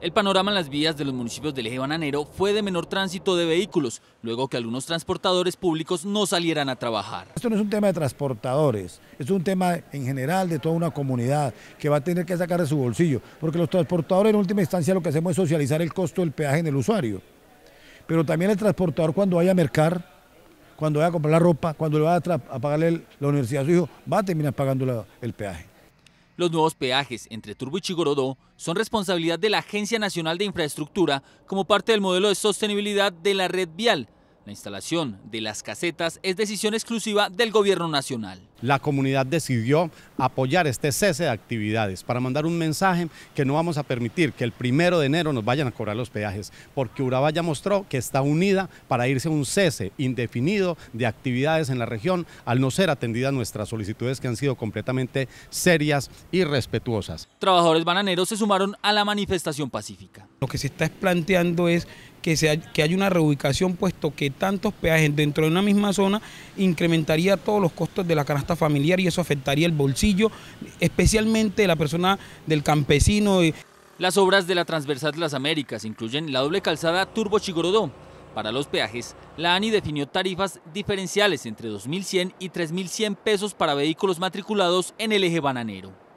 El panorama en las vías de los municipios del eje bananero fue de menor tránsito de vehículos, luego que algunos transportadores públicos no salieran a trabajar. Esto no es un tema de transportadores, es un tema en general de toda una comunidad que va a tener que sacar de su bolsillo, porque los transportadores en última instancia lo que hacemos es socializar el costo del peaje en el usuario. Pero también el transportador cuando vaya a mercar, cuando vaya a comprar la ropa, cuando le va a, pagarle la universidad a su hijo, va a terminar pagando el peaje. Los nuevos peajes entre Turbo y Chigorodó son responsabilidad de la Agencia Nacional de Infraestructura como parte del modelo de sostenibilidad de la red vial. La instalación de las casetas es decisión exclusiva del Gobierno Nacional la comunidad decidió apoyar este cese de actividades para mandar un mensaje que no vamos a permitir que el primero de enero nos vayan a cobrar los peajes, porque Urabá ya mostró que está unida para irse a un cese indefinido de actividades en la región al no ser atendidas nuestras solicitudes que han sido completamente serias y respetuosas. Trabajadores bananeros se sumaron a la manifestación pacífica. Lo que se está planteando es que, sea, que haya una reubicación, puesto que tantos peajes dentro de una misma zona incrementaría todos los costos de la canasta familiar y eso afectaría el bolsillo, especialmente la persona del campesino. Las obras de la Transversal de Las Américas incluyen la doble calzada Turbo Chigorodó. Para los peajes, la ANI definió tarifas diferenciales entre 2.100 y 3.100 pesos para vehículos matriculados en el eje bananero.